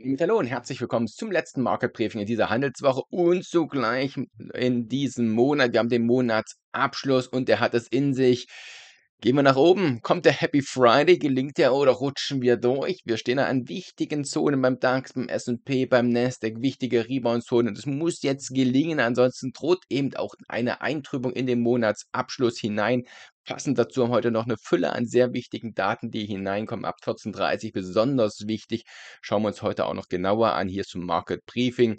Hallo und herzlich willkommen zum letzten Market Briefing in dieser Handelswoche und zugleich in diesem Monat. Wir haben den Monatsabschluss und der hat es in sich. Gehen wir nach oben. Kommt der Happy Friday? Gelingt der oder rutschen wir durch? Wir stehen an wichtigen Zonen beim DAX, beim S&P, beim Nasdaq, wichtige Rebound-Zonen. Das muss jetzt gelingen, ansonsten droht eben auch eine Eintrübung in den Monatsabschluss hinein. Passend dazu haben heute noch eine Fülle an sehr wichtigen Daten, die hineinkommen. Ab 14.30 Uhr besonders wichtig. Schauen wir uns heute auch noch genauer an. Hier zum Market Briefing.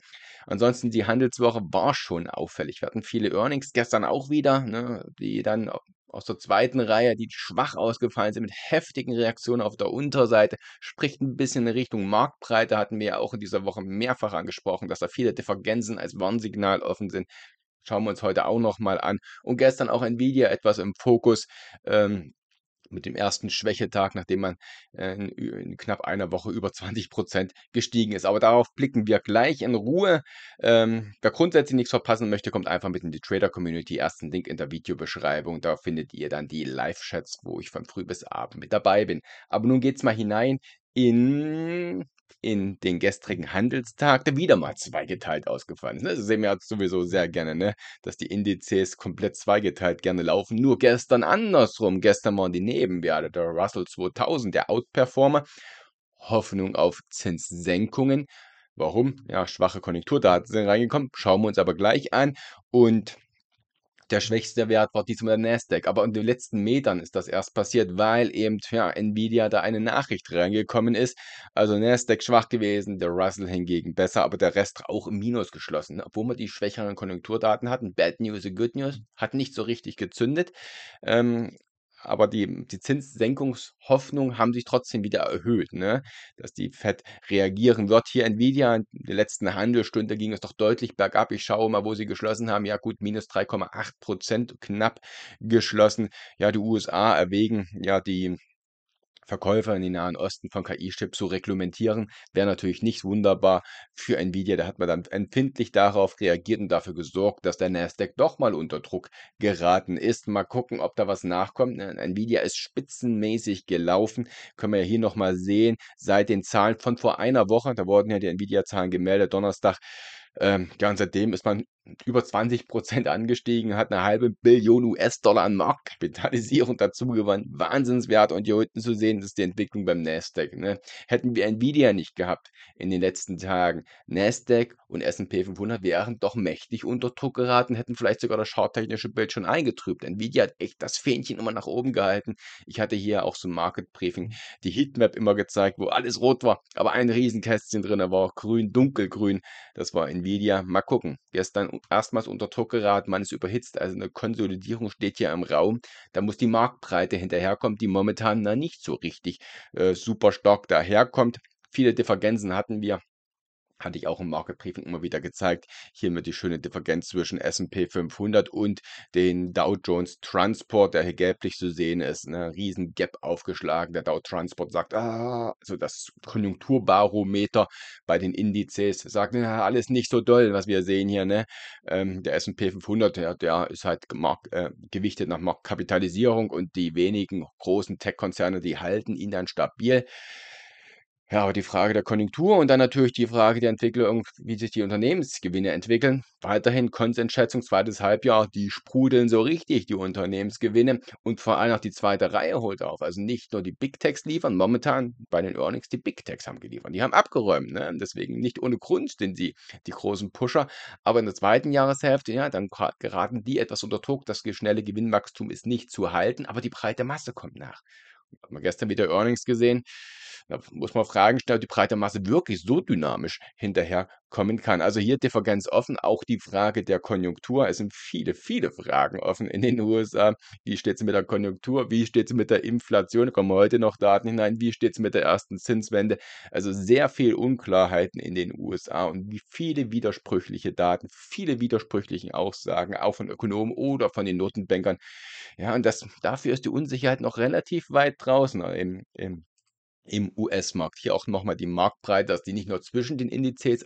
Ansonsten, die Handelswoche war schon auffällig. Wir hatten viele Earnings gestern auch wieder, ne, die dann aus der zweiten Reihe, die schwach ausgefallen sind, mit heftigen Reaktionen auf der Unterseite, spricht ein bisschen in Richtung Marktbreite, hatten wir ja auch in dieser Woche mehrfach angesprochen, dass da viele Differenzen als Warnsignal offen sind schauen wir uns heute auch nochmal an. Und gestern auch Nvidia etwas im Fokus. Ähm, mit dem ersten Schwächetag, nachdem man äh, in, in, knapp einer Woche über 20 gestiegen ist. Aber darauf blicken wir gleich in Ruhe. Ähm, wer grundsätzlich nichts verpassen möchte, kommt einfach mit in die Trader-Community. Ersten Link in der Videobeschreibung. Da findet ihr dann die Live-Chats, wo ich von früh bis abend mit dabei bin. Aber nun geht's mal hinein in in den gestrigen Handelstag der wieder mal zweigeteilt ausgefallen ist. Ne? Das also, sehen wir jetzt sowieso sehr gerne, ne? dass die Indizes komplett zweigeteilt gerne laufen. Nur gestern andersrum. Gestern waren die Nebenwerte. Der Russell 2000, der Outperformer. Hoffnung auf Zinssenkungen. Warum? Ja, schwache Konjunkturdaten sind reingekommen. Schauen wir uns aber gleich an. Und der schwächste Wert war diesmal der Nasdaq, aber in den letzten Metern ist das erst passiert, weil eben ja, Nvidia da eine Nachricht reingekommen ist. Also Nasdaq schwach gewesen, der Russell hingegen besser, aber der Rest auch im Minus geschlossen. Obwohl wir die schwächeren Konjunkturdaten hatten, Bad News und Good News, hat nicht so richtig gezündet. Ähm, aber die, hm, die Zinssenkungshoffnung haben sich trotzdem wieder erhöht, ne? dass die Fed reagieren wird. Hier Nvidia, in der letzten Handelstunde ging es doch deutlich bergab. Ich schaue mal, wo sie geschlossen haben. Ja gut, minus 3,8 Prozent knapp geschlossen. Ja, die USA erwägen ja die Verkäufer in den Nahen Osten von KI-Chips zu reglementieren, wäre natürlich nicht wunderbar für Nvidia. Da hat man dann empfindlich darauf reagiert und dafür gesorgt, dass der Nasdaq doch mal unter Druck geraten ist. Mal gucken, ob da was nachkommt. Äh, Nvidia ist spitzenmäßig gelaufen. Können wir ja hier nochmal sehen, seit den Zahlen von vor einer Woche, da wurden ja die Nvidia-Zahlen gemeldet, Donnerstag ähm, ja, und seitdem ist man über 20 Prozent angestiegen, hat eine halbe Billion US-Dollar an Marktkapitalisierung dazugewandt. Wahnsinnswert. Und hier unten zu sehen, das ist die Entwicklung beim Nasdaq. Ne? Hätten wir Nvidia nicht gehabt in den letzten Tagen, Nasdaq und S&P 500 wären doch mächtig unter Druck geraten, hätten vielleicht sogar das charttechnische Bild schon eingetrübt. Nvidia hat echt das Fähnchen immer nach oben gehalten. Ich hatte hier auch so ein Market Briefing, die Heatmap immer gezeigt, wo alles rot war, aber ein Riesenkästchen drin, da war auch grün, dunkelgrün. Das war Nvidia. Nvidia. Mal gucken. Gestern erstmals unter Druck geraten, man ist überhitzt, also eine Konsolidierung steht hier im Raum. Da muss die Marktbreite hinterherkommen, die momentan na, nicht so richtig äh, super stark daherkommt. Viele Differenzen hatten wir hatte ich auch im Market Briefing immer wieder gezeigt. Hier mit die schöne Differenz zwischen S&P 500 und den Dow Jones Transport, der hier gelblich zu sehen ist. Ne? Riesen Gap aufgeschlagen. Der Dow Transport sagt, ah, so das Konjunkturbarometer bei den Indizes sagt, na, alles nicht so doll, was wir sehen hier. Ne? Ähm, der S&P 500, der, der ist halt mark, äh, gewichtet nach Marktkapitalisierung und die wenigen großen Tech-Konzerne, die halten ihn dann stabil. Ja, aber die Frage der Konjunktur und dann natürlich die Frage der Entwicklung, wie sich die Unternehmensgewinne entwickeln. Weiterhin Konsensschätzung zweites Halbjahr, die sprudeln so richtig die Unternehmensgewinne und vor allem auch die zweite Reihe holt auf. Also nicht nur die Big Techs liefern, momentan bei den Earnings die Big Techs haben geliefert. Die haben abgeräumt, ne? deswegen nicht ohne Grund sind sie die großen Pusher. Aber in der zweiten Jahreshälfte, ja, dann geraten die etwas unter Druck. Das schnelle Gewinnwachstum ist nicht zu halten, aber die breite Masse kommt nach. Hat man gestern wieder Earnings gesehen. Da muss man fragen, ob die breite Masse wirklich so dynamisch hinterher kommen kann. Also hier Differenz offen, auch die Frage der Konjunktur. Es sind viele, viele Fragen offen in den USA. Wie steht es mit der Konjunktur? Wie steht es mit der Inflation? Kommen heute noch Daten hinein? Wie steht es mit der ersten Zinswende? Also sehr viel Unklarheiten in den USA und wie viele widersprüchliche Daten, viele widersprüchliche Aussagen, auch von Ökonomen oder von den Notenbankern. Ja, und das, dafür ist die Unsicherheit noch relativ weit draußen ne, im, im im US-Markt. Hier auch nochmal die Marktbreite, dass die nicht nur zwischen den Indizes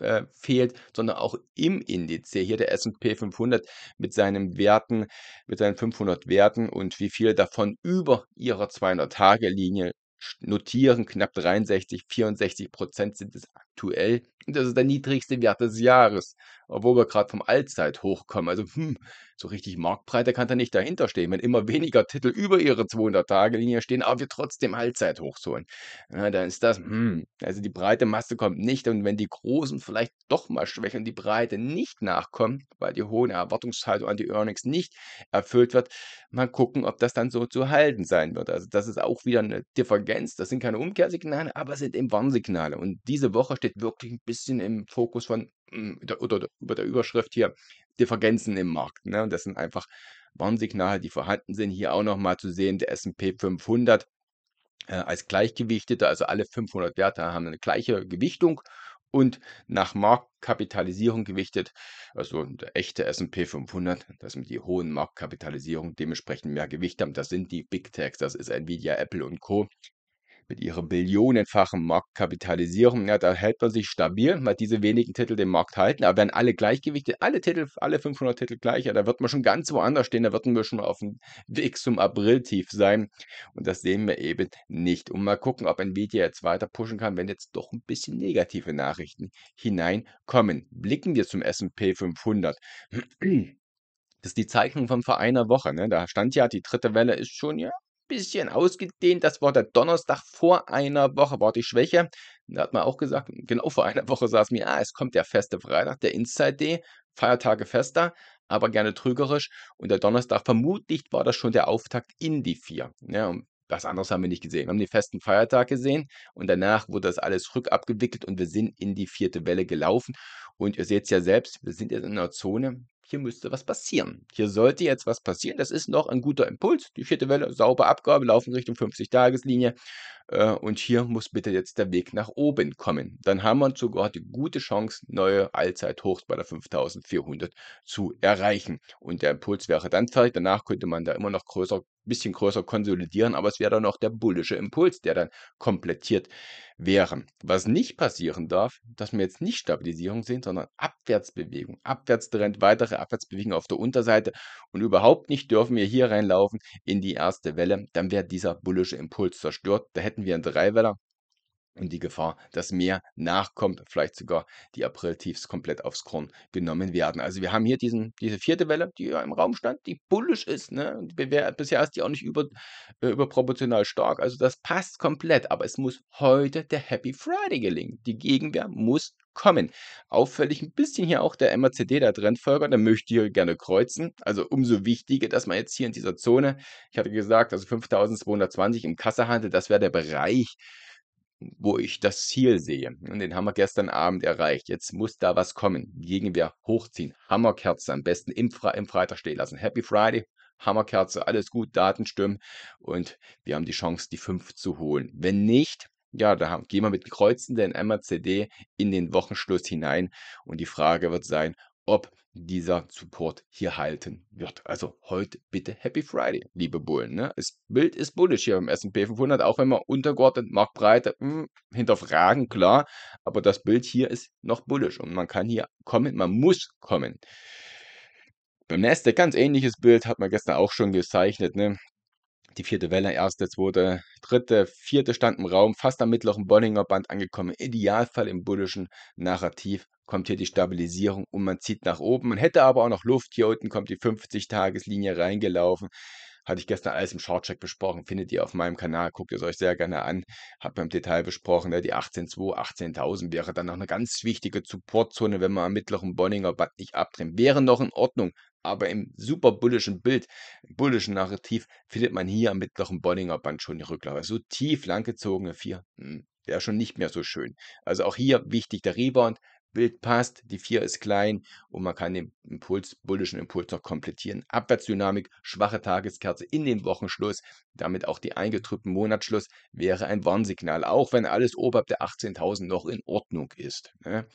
äh, fehlt, sondern auch im Indiz. Hier der S&P 500 mit seinen Werten, mit seinen 500 Werten und wie viele davon über ihrer 200-Tage-Linie notieren. Knapp 63, 64 Prozent sind es aktuell. Und Das ist der niedrigste Wert des Jahres, obwohl wir gerade vom Allzeithoch kommen. Also hm, so richtig Marktbreite kann da nicht dahinter stehen, wenn immer weniger Titel über ihre 200-Tage-Linie stehen, aber wir trotzdem Allzeithoch holen. Ja, dann ist das, hm, also die breite Masse kommt nicht und wenn die Großen vielleicht doch mal schwächen und die Breite nicht nachkommen, weil die hohen Erwartungshaltung an die Earnings nicht erfüllt wird, mal gucken, ob das dann so zu halten sein wird. Also das ist auch wieder eine Differenz, das sind keine Umkehrsignale, aber es sind eben Warnsignale und diese Woche steht steht wirklich ein bisschen im Fokus von hm, oder über der Überschrift hier Differenzen im Markt. Ne? Und das sind einfach Warnsignale, die vorhanden sind. Hier auch nochmal zu sehen, der SP 500 äh, als gleichgewichteter, also alle 500 Werte haben eine gleiche Gewichtung und nach Marktkapitalisierung gewichtet, also der echte S&P 500, das mit die hohen Marktkapitalisierung dementsprechend mehr Gewicht haben. Das sind die Big Techs, das ist Nvidia, Apple und Co mit ihrer billionenfachen Marktkapitalisierung, ja, da hält man sich stabil, weil diese wenigen Titel den Markt halten, aber wenn alle gleichgewichtet, alle Titel, alle 500 Titel gleich, ja, da wird man schon ganz woanders stehen, da wird man schon auf dem Weg zum April-Tief sein und das sehen wir eben nicht. Und mal gucken, ob Nvidia jetzt weiter pushen kann, wenn jetzt doch ein bisschen negative Nachrichten hineinkommen. Blicken wir zum S&P 500. Das ist die Zeichnung von vor einer Woche. Ne? Da stand ja, die dritte Welle ist schon ja bisschen ausgedehnt. Das war der Donnerstag vor einer Woche, war die Schwäche. Da hat man auch gesagt, genau vor einer Woche saß mir, ah, es kommt der feste Freitag, der Inside Day, Feiertage fester, aber gerne trügerisch. Und der Donnerstag vermutlich war das schon der Auftakt in die vier. Ja, ne? und was anderes haben wir nicht gesehen. Wir haben den festen Feiertag gesehen und danach wurde das alles rückabgewickelt und wir sind in die vierte Welle gelaufen. Und ihr seht es ja selbst, wir sind jetzt in einer Zone, hier müsste was passieren. Hier sollte jetzt was passieren. Das ist noch ein guter Impuls. Die vierte Welle, saubere Abgabe, laufen Richtung 50-Tageslinie. Äh, und hier muss bitte jetzt der Weg nach oben kommen. Dann haben wir sogar die gute Chance, neue Allzeithochs bei der 5400 zu erreichen. Und der Impuls wäre dann fertig. Danach könnte man da immer noch größer, bisschen größer konsolidieren, aber es wäre dann noch der bullische Impuls, der dann komplettiert wären. Was nicht passieren darf, dass wir jetzt nicht Stabilisierung sehen, sondern Abwärtsbewegung, Abwärtstrend, weitere Abwärtsbewegung auf der Unterseite und überhaupt nicht dürfen wir hier reinlaufen in die erste Welle, dann wäre dieser bullische Impuls zerstört. Da hätten wir einen Dreiweller, und die Gefahr, dass mehr nachkommt, vielleicht sogar die Apriltiefs komplett aufs Korn genommen werden. Also wir haben hier diesen, diese vierte Welle, die ja im Raum stand, die bullisch ist. Ne? Und bisher ist die auch nicht über, äh, überproportional stark. Also das passt komplett. Aber es muss heute der Happy Friday gelingen. Die Gegenwehr muss kommen. Auffällig ein bisschen hier auch der MACD der Trendfolger, der möchte hier gerne kreuzen. Also umso wichtiger, dass man jetzt hier in dieser Zone, ich hatte gesagt, also 5220 im Kassehandel, das wäre der Bereich, wo ich das Ziel sehe. Und den haben wir gestern Abend erreicht. Jetzt muss da was kommen. Gegenwehr hochziehen. Hammerkerze am besten im, Fre im Freitag stehen lassen. Happy Friday. Hammerkerze, alles gut, Daten stimmen und wir haben die Chance, die 5 zu holen. Wenn nicht, ja, da gehen wir mit kreuzenden MACD in den Wochenschluss hinein und die Frage wird sein, ob dieser Support hier halten wird. Also heute bitte Happy Friday, liebe Bullen. Ne? Das Bild ist bullisch hier im S&P 500, auch wenn man untergeordnet Marktbreite mh, hm, hinterfragen, klar. Aber das Bild hier ist noch bullisch und man kann hier kommen, man muss kommen. Beim Nasdaq ganz ähnliches Bild hat man gestern auch schon gezeichnet. Ne? die vierte Welle, erste, zweite, dritte, vierte stand im Raum, fast am mittleren Bollinger Band angekommen, Idealfall im bullischen Narrativ kommt hier die Stabilisierung und man zieht nach oben. Man hätte aber auch noch Luft. Hier unten kommt die 50-Tageslinie reingelaufen. Hatte ich gestern alles im Shortcheck besprochen. Findet ihr auf meinem Kanal. Guckt es euch sehr gerne an. Hab im Detail besprochen. Ne? die 18.2, 18.000 wäre dann noch eine ganz wichtige Supportzone, wenn man am mittleren Bonninger Band nicht abdrehen. Wäre noch in Ordnung. Aber im super bullischen Bild, im bullischen Narrativ, findet man hier am mittleren Bonninger Band schon die Rücklage. So tief langgezogene 4. Hm, wäre schon nicht mehr so schön. Also auch hier wichtig der Rebound, Bild passt. Die 4 ist klein und man kann den Impuls, bullischen Impuls noch komplettieren. Abwärtsdynamik, schwache Tageskerze in den Wochenschluss, damit auch die eingetrübten Monatsschluss wäre ein Warnsignal, auch wenn alles oberhalb der 18.000 noch in Ordnung ist. Ne?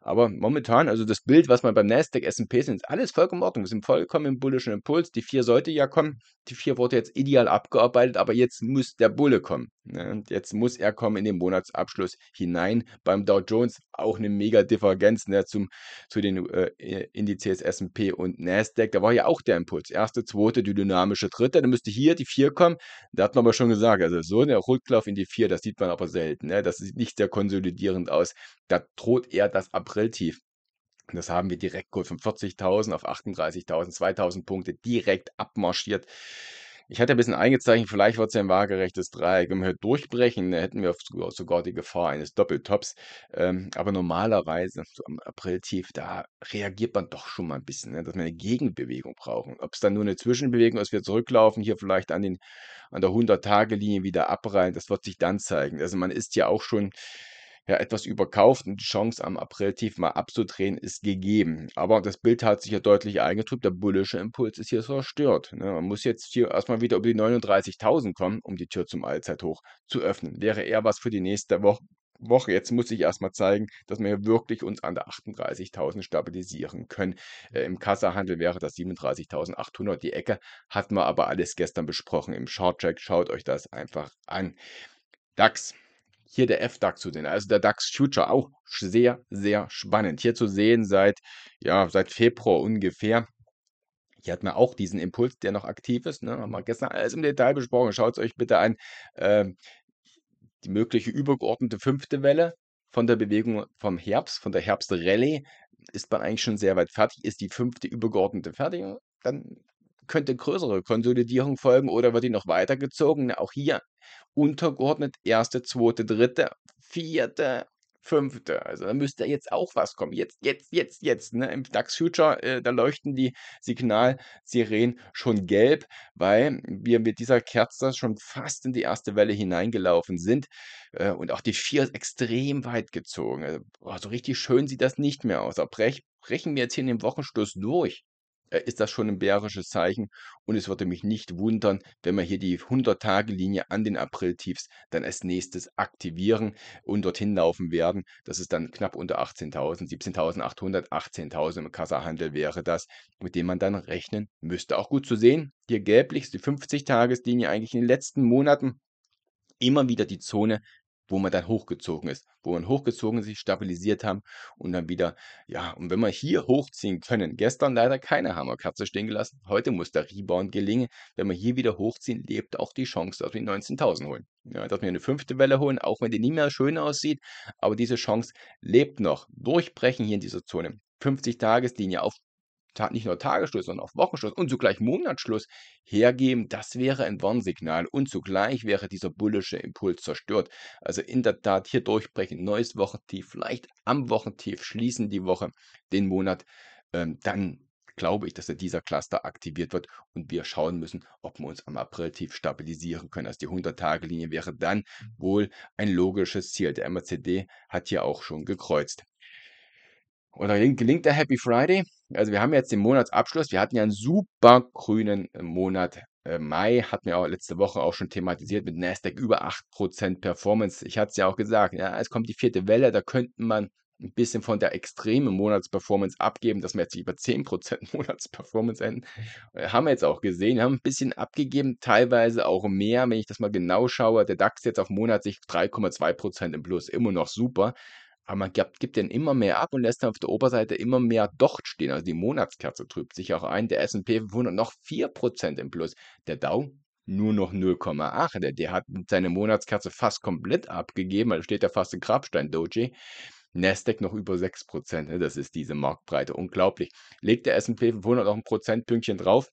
Aber momentan, also das Bild, was man beim Nasdaq, S&P sind, ist alles vollkommen in Ordnung. Wir sind vollkommen im bullischen Impuls. Die 4 sollte ja kommen. Die 4 wurde jetzt ideal abgearbeitet, aber jetzt muss der Bulle kommen. Ne, und jetzt muss er kommen in den Monatsabschluss hinein. Beim Dow Jones auch eine mega Differenz ne, zum, zu den äh, Indizes SP und Nasdaq. Da war ja auch der Impuls. Erste, zweite, die dynamische dritte. Dann müsste hier die vier kommen. Da hat man aber schon gesagt, also so eine Rücklauf in die vier, das sieht man aber selten. Ne? Das sieht nicht sehr konsolidierend aus. Da droht eher das April-Tief. Das haben wir direkt von 40.000 auf 38.000, 2.000 Punkte direkt abmarschiert. Ich hatte ein bisschen eingezeichnet, vielleicht wird es ja ein waagerechtes Dreieck. Wenn wir hier durchbrechen, dann hätten wir sogar die Gefahr eines Doppeltops. Ähm, aber normalerweise, so am Apriltief, da reagiert man doch schon mal ein bisschen, ne? dass wir eine Gegenbewegung brauchen. Ob es dann nur eine Zwischenbewegung ist, wir zurücklaufen, hier vielleicht an, den, an der 100-Tage-Linie wieder abreihen, das wird sich dann zeigen. Also man ist ja auch schon ja etwas überkauft und die Chance am April-Tief mal abzudrehen ist gegeben. Aber das Bild hat sich ja deutlich eingetrübt, der bullische Impuls ist hier zerstört. Ne? Man muss jetzt hier erstmal wieder über die 39.000 kommen, um die Tür zum Allzeithoch zu öffnen. Wäre eher was für die nächste Woche. Woche. Jetzt muss ich erstmal zeigen, dass wir wirklich uns an der 38.000 stabilisieren können. Äh, Im Kassahandel wäre das 37.800 die Ecke. Hatten wir aber alles gestern besprochen im Short Track. Schaut euch das einfach an. DAX hier der F-DAX zu sehen. Also der DAX Future auch sehr, sehr spannend. Hier zu sehen seit, ja, seit Februar ungefähr. Hier hat man auch diesen Impuls, der noch aktiv ist. Ne? Haben wir gestern alles im Detail besprochen. Schaut es euch bitte an. Ähm, die mögliche übergeordnete fünfte Welle von der Bewegung vom Herbst, von der Herbstrallye, ist man eigentlich schon sehr weit fertig. Ist die fünfte übergeordnete fertig, dann könnte größere Konsolidierung folgen oder wird die noch weitergezogen? Auch hier untergeordnet, erste, zweite, dritte, vierte, fünfte. Also da müsste jetzt auch was kommen. Jetzt, jetzt, jetzt, jetzt. Ne? Im DAX Future, äh, da leuchten die Signalsirenen schon gelb, weil wir mit dieser Kerze schon fast in die erste Welle hineingelaufen sind äh, und auch die vier extrem weit gezogen. Also, boah, so richtig schön sieht das nicht mehr aus. Da brechen wir jetzt hier in dem Wochenschluss durch. Äh, ist das schon ein bärisches Zeichen. Und es würde mich nicht wundern, wenn wir hier die 100-Tage-Linie an den April-Tiefs dann als nächstes aktivieren und dorthin laufen werden. Das ist dann knapp unter 18.000, 17.800, 18.000 im Kassahandel wäre das, mit dem man dann rechnen müsste. Auch gut zu sehen, hier gelblich ist die 50-Tages-Linie eigentlich in den letzten Monaten immer wieder die Zone wo man dann hochgezogen ist, wo man hochgezogen sich stabilisiert haben und dann wieder, ja, und wenn wir hier hochziehen können, gestern leider keine Hammerkatze stehen gelassen, heute muss der Rebound gelingen, wenn wir hier wieder hochziehen, lebt auch die Chance, dass wir 19.000 holen. Ja, dass wir eine fünfte Welle holen, auch wenn die nie mehr schön aussieht, aber diese Chance lebt noch. Durchbrechen hier in dieser Zone. 50 Tageslinie auf nicht nur Tagesschluss, sondern auch Wochenschluss und zugleich Monatsschluss hergeben, das wäre ein Warnsignal und zugleich wäre dieser bullische Impuls zerstört. Also in der Tat hier durchbrechen, neues Wochentief, vielleicht am Wochentief schließen die Woche, den Monat, ähm, dann glaube ich, dass dieser Cluster aktiviert wird und wir schauen müssen, ob wir uns am April tief stabilisieren können. Also die 100-Tage-Linie wäre dann mhm. wohl ein logisches Ziel. Der MACD hat hier auch schon gekreuzt. Und Oder gelingt der Happy Friday? Also wir haben jetzt den Monatsabschluss. Wir hatten ja einen super grünen äh, Monat. Äh, Mai hatten wir auch letzte Woche auch schon thematisiert mit Nasdaq über 8% Performance. Ich hatte es ja auch gesagt, ja, es kommt die vierte Welle, da könnte man ein bisschen von der extremen Monatsperformance abgeben, dass wir jetzt über 10% Monatsperformance enden. Äh, haben wir jetzt auch gesehen, haben ein bisschen abgegeben, teilweise auch mehr, wenn ich das mal genau schaue. Der DAX jetzt auf Monat sich 3,2% im Plus, immer noch super. Aber man gibt, gibt den immer mehr ab und lässt dann auf der Oberseite immer mehr Docht stehen. Also die Monatskerze trübt sich auch ein. Der S&P 500 noch 4% im Plus. Der Dow nur noch 0,8. Der, der hat seine Monatskerze fast komplett abgegeben. Also steht ja fast ein Grabstein Doji. Nasdaq noch über 6%. Ne? Das ist diese Marktbreite. Unglaublich. Legt der S&P 500 noch ein Prozentpünktchen drauf,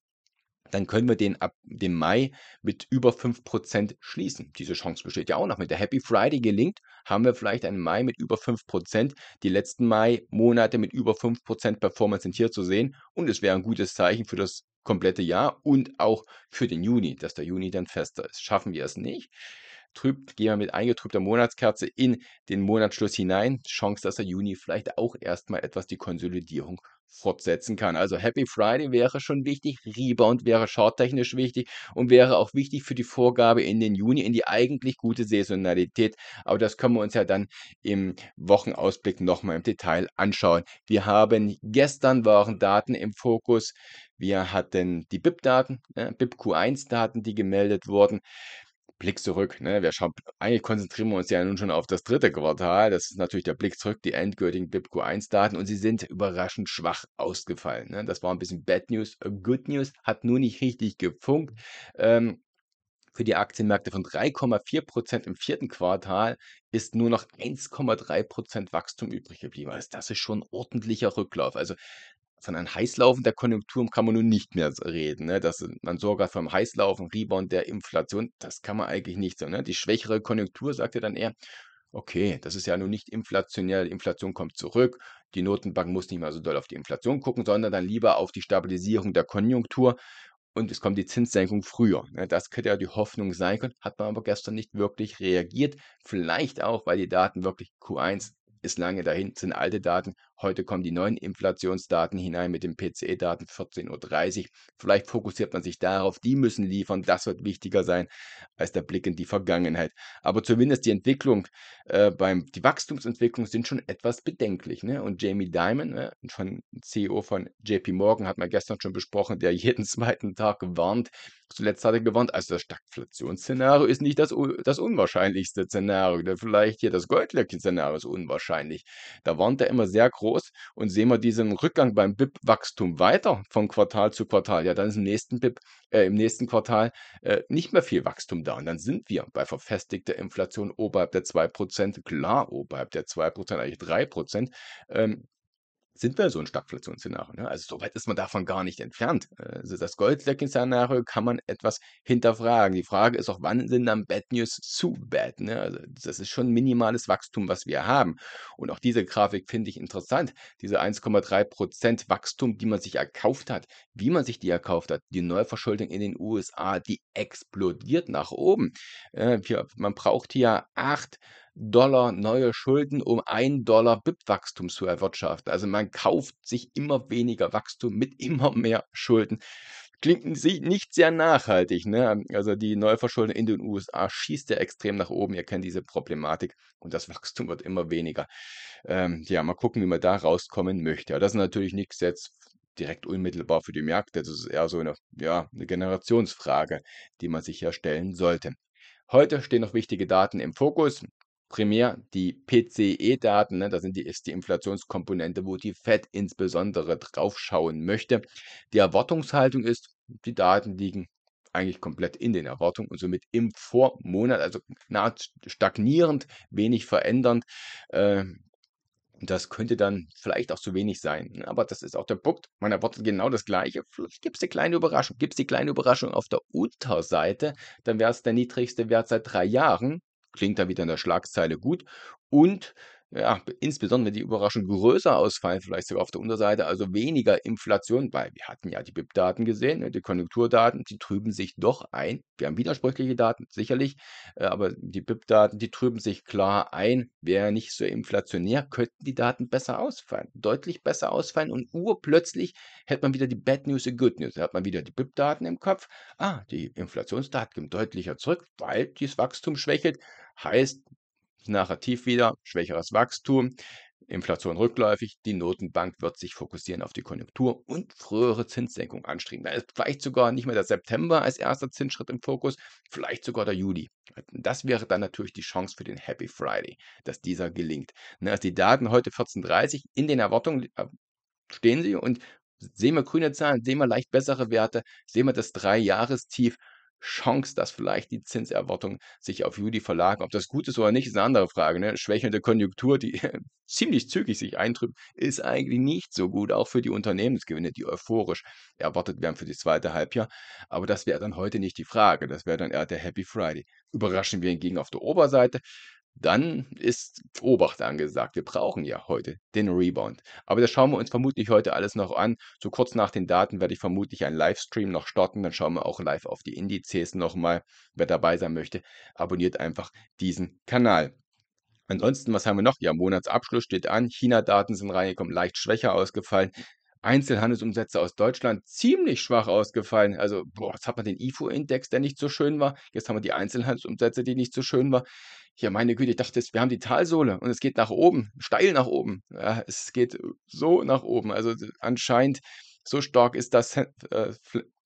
dann können wir den ab dem Mai mit über 5% schließen. Diese Chance besteht ja auch noch. Wenn der Happy Friday gelingt, haben wir vielleicht einen Mai mit über 5%. Die letzten Mai-Monate mit über 5% Performance sind hier zu sehen und es wäre ein gutes Zeichen für das komplette Jahr und auch für den Juni, dass der Juni dann fester ist. Schaffen wir es nicht, trübt, gehen wir mit eingetrübter Monatskerze in den Monatsschluss hinein. Chance, dass der Juni vielleicht auch erstmal etwas die Konsolidierung fortsetzen kann. Also Happy Friday wäre schon wichtig, Rebound wäre shorttechnisch wichtig und wäre auch wichtig für die Vorgabe in den Juni, in die eigentlich gute Saisonalität. Aber das können wir uns ja dann im Wochenausblick nochmal im Detail anschauen. Wir haben gestern waren Daten im Fokus. Wir hatten die BIP-Daten, ne, BIP-Q1-Daten, die gemeldet wurden. Blick zurück. Ne? Wir schauen, eigentlich konzentrieren wir uns ja nun schon auf das dritte Quartal. Das ist natürlich der Blick zurück, die endgültigen BIPQ 1-Daten und sie sind überraschend schwach ausgefallen. Ne? Das war ein bisschen Bad News, äh, Good News, hat nur nicht richtig gefunkt. Ähm, für die Aktienmärkte von 3,4 Prozent im vierten Quartal ist nur noch 1,3 Prozent Wachstum übrig geblieben. Also das ist schon ein ordentlicher Rücklauf. Also von einem Heißlaufen der Konjunktur kann man nun nicht mehr reden. Ne? Das, man sorgt vom Heißlaufen, Rebound der Inflation, das kann man eigentlich nicht so. Ne? Die schwächere Konjunktur sagt ja dann eher, okay, das ist ja nun nicht inflationär, die Inflation kommt zurück, die Notenbank muss nicht mehr so doll auf die Inflation gucken, sondern dann lieber auf die Stabilisierung der Konjunktur und es kommt die Zinssenkung früher. Ne? Das könnte ja die Hoffnung sein können, hat man aber gestern nicht wirklich reagiert. Vielleicht auch, weil die Daten wirklich Q1 ist lange dahin, sind alte Daten Heute kommen die neuen Inflationsdaten hinein mit den PCE-Daten 14.30 Uhr. Vielleicht fokussiert man sich darauf, die müssen liefern, das wird wichtiger sein als der Blick in die Vergangenheit. Aber zumindest die Entwicklung, äh, beim, die Wachstumsentwicklung sind schon etwas bedenklich. Ne? Und Jamie Dimon, ne, e von CEO von JP Morgan, hat man gestern schon besprochen, der jeden zweiten Tag gewarnt. Zuletzt hat er gewarnt, also das Stagflationsszenario ist nicht das, das unwahrscheinlichste Szenario. Vielleicht hier das Goldlöckchen-Szenario ist unwahrscheinlich. Da warnt er immer sehr groß groß. Und sehen wir diesen Rückgang beim BIP-Wachstum weiter von Quartal zu Quartal, ja, dann ist im nächsten BIP, äh, im nächsten Quartal äh, nicht mehr viel Wachstum da. Und dann sind wir bei verfestigter Inflation oberhalb der 2%, klar oberhalb der 2%, eigentlich 3%. Ähm, sind wir so ein Stagflationsszenario. Ne? Also weit ist man davon gar nicht entfernt. Also das Goldsäckchen-Szenario kann man etwas hinterfragen. Die Frage ist auch, wann sind dann Bad News zu bad? Ne? Also das ist schon minimales Wachstum, was wir haben. Und auch diese Grafik finde ich interessant. Diese 1,3 Wachstum, die man sich erkauft hat, wie man sich die erkauft hat, die Neuverschuldung in den USA, die explodiert nach oben. Äh, wir, man braucht hier acht Dollar neue Schulden, um ein Dollar BIP-Wachstum zu erwirtschaften. Also man kauft sich immer weniger Wachstum mit immer mehr Schulden. Klingt nicht sehr nachhaltig. Ne? Also die Neuverschuldung in den USA schießt ja extrem nach oben. Ihr kennt diese Problematik und das Wachstum wird immer weniger. Ähm, ja, mal gucken, wie man da rauskommen möchte. Aber das ist natürlich nichts jetzt direkt unmittelbar für die Märkte. Das ist eher so eine, ja, eine Generationsfrage, die man sich ja stellen sollte. Heute stehen noch wichtige Daten im Fokus primär die PCE-Daten, ne, da ist die Inflationskomponente, wo die FED insbesondere drauf schauen möchte. Die Erwartungshaltung ist, die Daten liegen eigentlich komplett in den Erwartungen und somit im Vormonat, also nahezu stagnierend, wenig verändernd. Äh, das könnte dann vielleicht auch zu wenig sein. Ne, aber das ist auch der Punkt. Man erwartet genau das Gleiche. Vielleicht gibt es eine kleine Überraschung. Gibt es die kleine Überraschung auf der Unterseite, dann wäre es der niedrigste Wert seit drei Jahren klingt dann wieder in der Schlagzeile gut. Und ja, insbesondere wenn die Überraschungen größer ausfallen, vielleicht sogar auf der Unterseite, also weniger Inflation, weil wir hatten ja die BIP-Daten gesehen, ne, die Konjunkturdaten, die trüben sich doch ein. Wir haben widersprüchliche Daten, sicherlich, äh, aber die BIP-Daten, die trüben sich klar ein. Wäre nicht so inflationär, könnten die Daten besser ausfallen, deutlich besser ausfallen und urplötzlich hätte man wieder die Bad News die Good News. Da hat man wieder die BIP-Daten im Kopf. Ah, die Inflationsdaten gehen deutlicher zurück, weil dieses Wachstum schwächelt. Heißt, Narrativ wieder, schwächeres Wachstum, Inflation rückläufig, die Notenbank wird sich fokussieren auf die Konjunktur und frühere Zinssenkung anstreben. Da ist vielleicht sogar nicht mehr der September als erster Zinsschritt im Fokus, vielleicht sogar der Juli. Das wäre dann natürlich die Chance für den Happy Friday, dass dieser gelingt. Dass ne, also die Daten heute 14.30 in den Erwartungen äh, stehen sie und sehen wir grüne Zahlen, sehen wir leicht bessere Werte, sehen wir das Drei-Jahrestief, Chance, dass vielleicht die Zinserwartung sich auf Juli verlagern. Ob das gut ist oder nicht, ist eine andere Frage. Ne? Schwächelnde Konjunktur, die ziemlich zügig sich eintrübt, ist eigentlich nicht so gut, auch für die Unternehmensgewinne, die euphorisch erwartet werden für das zweite Halbjahr. Aber das wäre dann heute nicht die Frage. Das wäre dann eher der Happy Friday. Überraschen wir hingegen auf der Oberseite dann ist Obacht angesagt. Wir brauchen ja heute den Rebound. Aber das schauen wir uns vermutlich heute alles noch an. So kurz nach den Daten werde ich vermutlich einen Livestream noch starten. Dann schauen wir auch live auf die Indizes nochmal. Wer dabei sein möchte, abonniert einfach diesen Kanal. Ansonsten, was haben wir noch? Ja, Monatsabschluss steht an. China-Daten sind reingekommen, leicht schwächer ausgefallen. Einzelhandelsumsätze aus Deutschland ziemlich schwach ausgefallen. Also, boah, jetzt hat man den IFO-Index, der nicht so schön war. Jetzt haben wir die Einzelhandelsumsätze, die nicht so schön war. Ja, meine Güte, ich dachte, wir haben die Talsohle und es geht nach oben, steil nach oben. Ja, es geht so nach oben. Also anscheinend so stark ist das äh,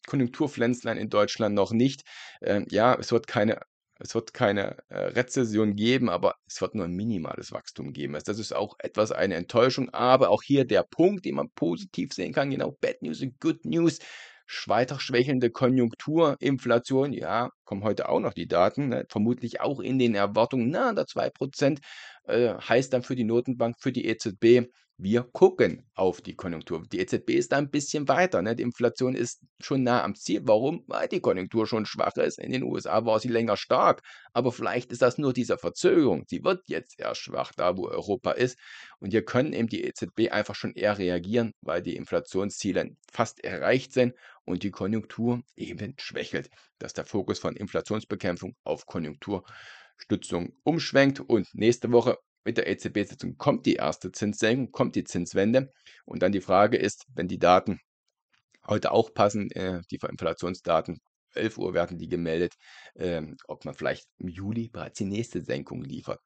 Konjunkturpflänzlein in Deutschland noch nicht. Ähm, ja, es wird keine es wird keine äh, Rezession geben, aber es wird nur ein minimales Wachstum geben. Also, das ist auch etwas eine Enttäuschung, aber auch hier der Punkt, den man positiv sehen kann, genau, Bad News und Good News. Weiter schwächelnde Konjunktur, Inflation, ja, kommen heute auch noch die Daten, ne, vermutlich auch in den Erwartungen nahe an der 2% äh, heißt dann für die Notenbank, für die EZB, wir gucken auf die Konjunktur. Die EZB ist da ein bisschen weiter. Ne? Die Inflation ist schon nah am Ziel. Warum? Weil die Konjunktur schon schwach ist. In den USA war sie länger stark. Aber vielleicht ist das nur diese Verzögerung. Sie wird jetzt eher schwach, da wo Europa ist. Und hier können eben die EZB einfach schon eher reagieren, weil die Inflationsziele fast erreicht sind und die Konjunktur eben schwächelt. Dass der Fokus von Inflationsbekämpfung auf Konjunktur Stützung umschwenkt und nächste Woche mit der EZB-Sitzung kommt die erste Zinssenkung, kommt die Zinswende und dann die Frage ist, wenn die Daten heute auch passen, äh, die Inflationsdaten 11 Uhr werden die gemeldet, ähm, ob man vielleicht im Juli bereits die nächste Senkung liefert.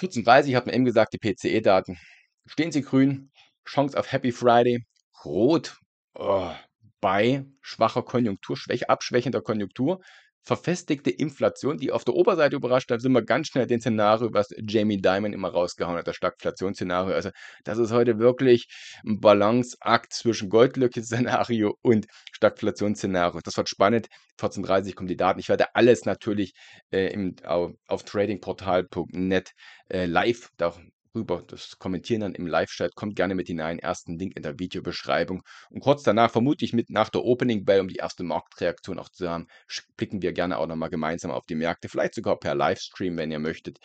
14.30 ich habe mir eben gesagt, die PCE-Daten. Stehen sie grün, Chance auf Happy Friday, rot oh, bei schwacher Konjunktur, schwäch, abschwächender Konjunktur verfestigte Inflation, die auf der Oberseite überrascht hat, sind wir ganz schnell den Szenario, was Jamie Dimon immer rausgehauen hat, das Stagflationsszenario. Also das ist heute wirklich ein Balanceakt zwischen Goldlöckchen-Szenario und Stagflationsszenario. Das wird spannend. 14.30 kommen die Daten. Ich werde alles natürlich äh, im, auf, auf tradingportal.net äh, live, da rüber. Das Kommentieren dann im Live-Chat kommt gerne mit hinein. Ersten Link in der Videobeschreibung. Und kurz danach, vermutlich mit nach der Opening Bell, um die erste Marktreaktion auch zu haben, blicken wir gerne auch nochmal gemeinsam auf die Märkte. Vielleicht sogar per Livestream, wenn ihr möchtet.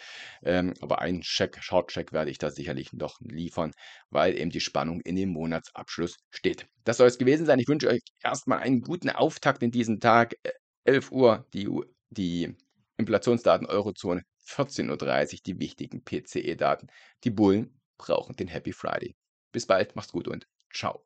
Ähm, aber einen Check, Short-Check werde ich da sicherlich noch liefern, weil eben die Spannung in dem Monatsabschluss steht. Das soll es gewesen sein. Ich wünsche euch erstmal einen guten Auftakt in diesen Tag. 11 Uhr die, die Inflationsdaten Eurozone 14.30 Uhr die wichtigen PCE-Daten. Die Bullen brauchen den Happy Friday. Bis bald, macht's gut und ciao.